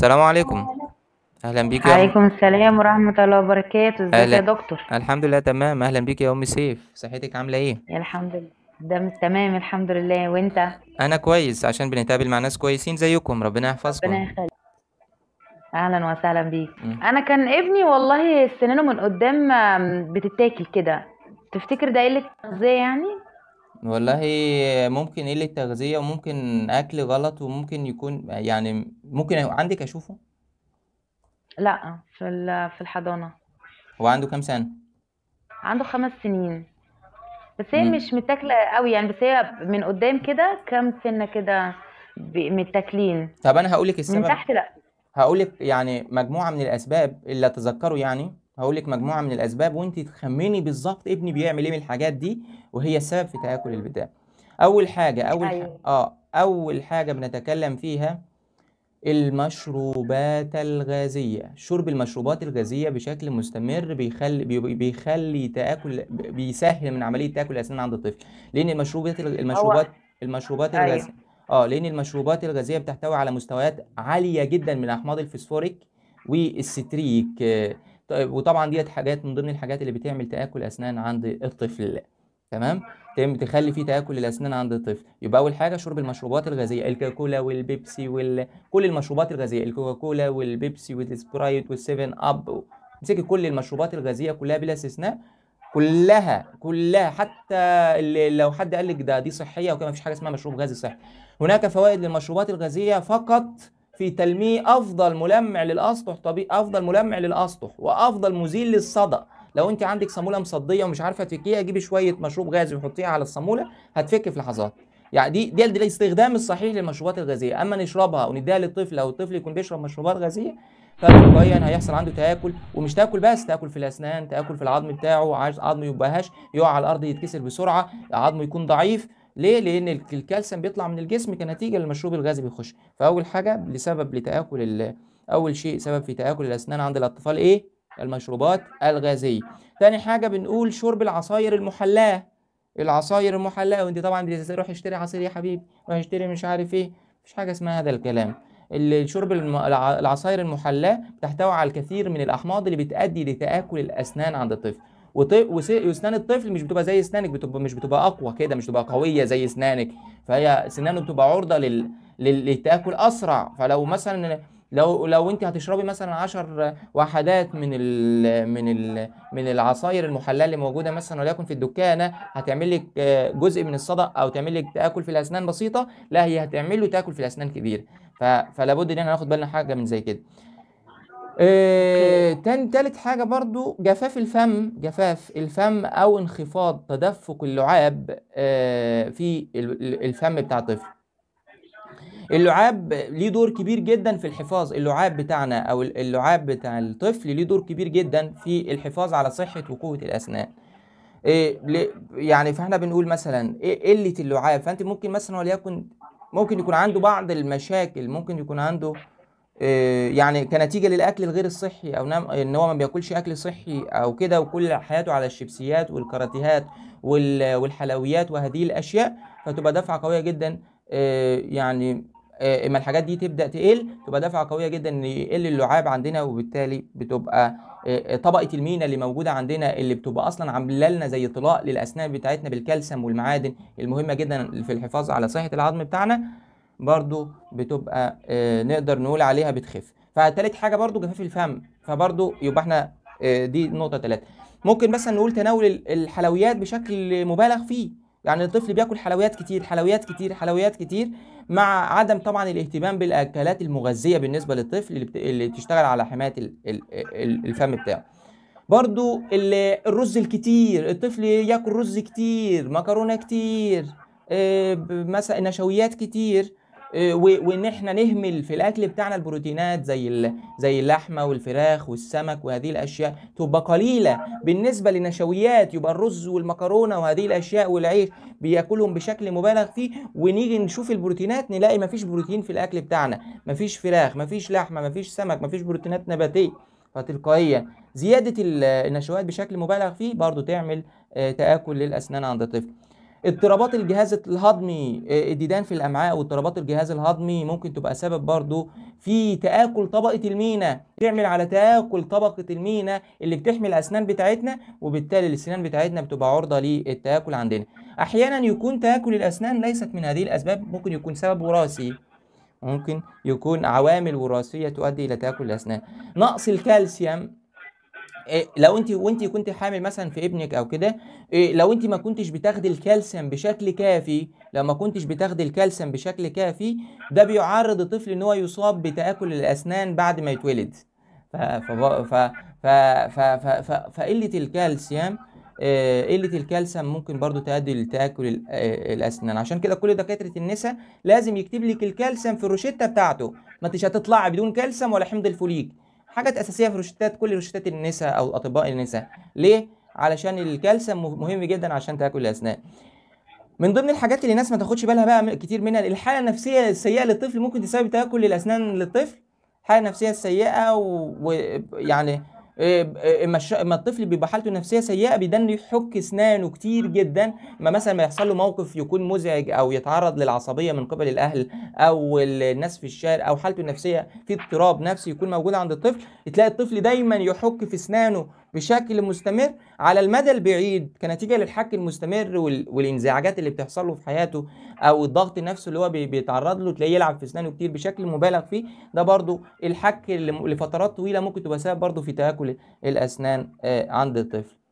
السلام عليكم اهلا بيك يا عليكم أم... السلام ورحمة الله وبركاته ازيك أهل... يا دكتور الحمد لله تمام اهلا بيك يا ام سيف صحتك عامله ايه الحمد لله ده تمام الحمد لله وانت انا كويس عشان بنتقابل مع ناس كويسين زيكم ربنا يحفظكم ربنا يخليك اهلا وسهلا بيك انا كان ابني والله سنانه من قدام بتتاكل كده تفتكر ده قله تغذيه يعني والله ممكن قلة تغذية وممكن أكل غلط وممكن يكون يعني ممكن عندِك أشوفه؟ لأ، في ال في الحضانة. هو عنده كام سنة؟ عنده خمس سنين. بس هي مش متاكلة قوي يعني، بس هي من قدّام كده كام سِنّة كده متاكلين. طب أنا هقول لِك من تحت لأ. هقول لِك يعني مجموعة من الأسباب اللي أتذكّره يعني هقول لك مجموعه من الاسباب وانت تخمني بالظبط ابني بيعمل ايه من الحاجات دي وهي السبب في تاكل البتاع اول حاجه اول ح... أيوه. اه اول حاجه بنتكلم فيها المشروبات الغازيه شرب المشروبات الغازيه بشكل مستمر بيخلي بيخلي تاكل بيسهل من عمليه تاكل الاسنان عند الطفل لان المشروبات المشروبات المشروبات الغازيه أيوه. اه لان المشروبات الغازيه بتحتوي على مستويات عاليه جدا من احماض الفسفوريك والستريك آه طيب وطبعا ديت حاجات من ضمن الحاجات اللي بتعمل تاكل اسنان عند الطفل تمام تخلي فيه تاكل الاسنان عند الطفل يبقى اول حاجه شرب المشروبات الغازيه الكاكولا والبيبسي وال... كل المشروبات الغازيه الكوكاكولا والبيبسي والسبرايت والسيفن اب امسكي كل المشروبات الغازيه كلها بلا استثناء كلها كلها حتى اللي لو حد قال لك ده دي صحيه وكده مفيش حاجه اسمها مشروب غازي صحي هناك فوائد للمشروبات الغازيه فقط في تلميع افضل ملمع للاسطح طبيب افضل ملمع للاسطح وافضل مزيل للصدى لو انت عندك صاموله مصديه ومش عارفه تفكيها جيبي شويه مشروب غازي وحطيها على الصاموله هتفك في لحظات يعني دي دي الاستخدام الصحيح للمشروبات الغازيه اما نشربها ونديها للطفل او الطفل يكون بيشرب مشروبات غازيه فتلقائيا هيحصل عنده تاكل ومش تاكل بس تاكل في الاسنان تاكل في العظم بتاعه عظمه يبقى يبقاهاش يقع على الارض يتكسر بسرعه عظمه يكون ضعيف ليه؟ لأن الكالسيوم بيطلع من الجسم كنتيجة للمشروب الغازي بيخش فأول حاجة لسبب لتآكل أول شيء سبب في تآكل الأسنان عند الأطفال إيه؟ المشروبات الغازية تاني حاجة بنقول شرب العصاير المحلاة العصاير المحلاة وأنت طبعا روح اشتري عصير يا حبيبي روح اشتري مش عارف إيه مفيش حاجة اسمها هذا الكلام شرب العصاير المحلاة بتحتوي على الكثير من الأحماض اللي بتؤدي لتآكل الأسنان عند الطفل واسنان الطفل مش بتبقى زي اسنانك بتبقى مش بتبقى اقوى كده مش بتبقى قويه زي اسنانك فهي سنانه بتبقى عرضه لل... للتاكل اسرع فلو مثلا لو لو انت هتشربي مثلا 10 وحدات من ال من ال من العصاير المحلله اللي موجوده مثلا وليكن في الدكانه هتعمل لك آه، جزء من الصدأ او تعمل لك تاكل في الاسنان بسيطه لا هي هتعمل له تاكل في الاسنان كبير فلابد ان احنا ناخد بالنا حاجه من زي كده إيه تاني تالت حاجة برضو جفاف الفم جفاف الفم أو انخفاض تدفق اللعاب آه، في الفم بتاع الطفل اللعاب ليه دور كبير جدا في الحفاظ اللعاب بتاعنا أو اللعاب بتاع الطفل ليه دور كبير جدا في الحفاظ على صحة وقوة الأسنان آه، يعني فاحنا بنقول مثلا إيه قلة اللعاب فأنت ممكن مثلا وليكن ممكن يكون عنده بعض المشاكل ممكن يكون عنده آه، يعني كنتيجة للأكل الغير الصحي أو نعم، إن هو ما بياكلش أكل صحي أو كده وكل حياته على الشيبسيات والكراتيهات والحلويات وهذه الأشياء فتبقى دفعة قوية جدا آه، يعني آه، اما الحاجات دي تبدا تقل تبقى دفعه قويه جدا ان يقل اللعاب عندنا وبالتالي بتبقى طبقه المينا اللي موجوده عندنا اللي بتبقى اصلا عامله لنا زي طلاء للاسنان بتاعتنا بالكالسيوم والمعادن المهمه جدا في الحفاظ على صحه العظم بتاعنا برضو بتبقى آه، نقدر نقول عليها بتخف فتالت حاجه برضو جفاف الفم فبرضو يبقى احنا آه، دي نقطه ثلاثه ممكن مثلا نقول تناول الحلويات بشكل مبالغ فيه يعني الطفل بياكل حلويات كتير حلويات كتير حلويات كتير مع عدم طبعا الاهتمام بالاكلات المغذيه بالنسبه للطفل اللي بتشتغل على حمايه الفم بتاعه برضو الرز الكتير الطفل ياكل رز كتير مكرونه كتير آه، مثلا نشويات كتير آه، وان احنا نهمل في الاكل بتاعنا البروتينات زي زي اللحمه والفراخ والسمك وهذه الاشياء تبقى قليله بالنسبه لنشويات يبقى الرز والمكرونه وهذه الاشياء والعيش بياكلهم بشكل مبالغ فيه ونيجي نشوف البروتينات نلاقي مفيش بروتين في الاكل بتاعنا مفيش فراخ مفيش لحمه مفيش سمك مفيش بروتينات نباتيه فتلقائيا زياده النشويات بشكل مبالغ فيه برضو تعمل آه، تاكل للاسنان عند الطفل اضطرابات الجهاز الهضمي الديدان آه، في الامعاء واضطرابات الجهاز الهضمي ممكن تبقى سبب برضو في تاكل طبقه المينا تعمل على تاكل طبقه المينا اللي بتحمي الاسنان بتاعتنا وبالتالي الاسنان بتاعتنا بتبقى عرضه للتاكل عندنا احيانا يكون تاكل الاسنان ليست من هذه الاسباب ممكن يكون سبب وراثي ممكن يكون عوامل وراثيه تؤدي الى تاكل الاسنان نقص الكالسيوم إيه، لو انت وانت كنت حامل مثلا في ابنك او كده إيه، لو انت ما كنتش بتاخدي الكالسيوم بشكل كافي لو ما كنتش بتاخدي الكالسيوم بشكل كافي ده بيعرض الطفل ان هو يصاب بتاكل الاسنان بعد ما يتولد فقله الكالسيوم إيه، قله الكالسيوم ممكن برضو تؤدي لتاكل الاسنان عشان كده كل دكاتره النساء لازم يكتب لك الكالسيوم في الروشته بتاعته ما انتش هتطلعي بدون كالسيوم ولا حمض الفوليك حاجات اساسيه في روشتات كل روشتات النساء او اطباء النساء ليه علشان الكالسيوم مهم جدا عشان تاكل الاسنان من ضمن الحاجات اللي الناس ما تاخدش بالها بقى كتير منها الحاله النفسيه السيئه للطفل ممكن تسبب تاكل الاسنان للطفل حاله نفسيه سيئه ويعني إيه، إيه، اما اما الطفل بيبقى حالته النفسيه سيئه بيدن يحك اسنانه كتير جدا اما مثلا ما يحصل له موقف يكون مزعج او يتعرض للعصبيه من قبل الاهل او الناس في الشارع او حالته النفسيه في اضطراب نفسي يكون موجود عند الطفل تلاقي الطفل دايما يحك في اسنانه بشكل مستمر على المدى البعيد كنتيجه للحك المستمر والانزعاجات اللي بتحصل له في حياته او الضغط النفسي اللي هو بيتعرض له تلاقيه يلعب في اسنانه كتير بشكل مبالغ فيه ده برضو الحك لفترات طويله ممكن تبقى سبب برضو في تاكل الاسنان آه، عند الطفل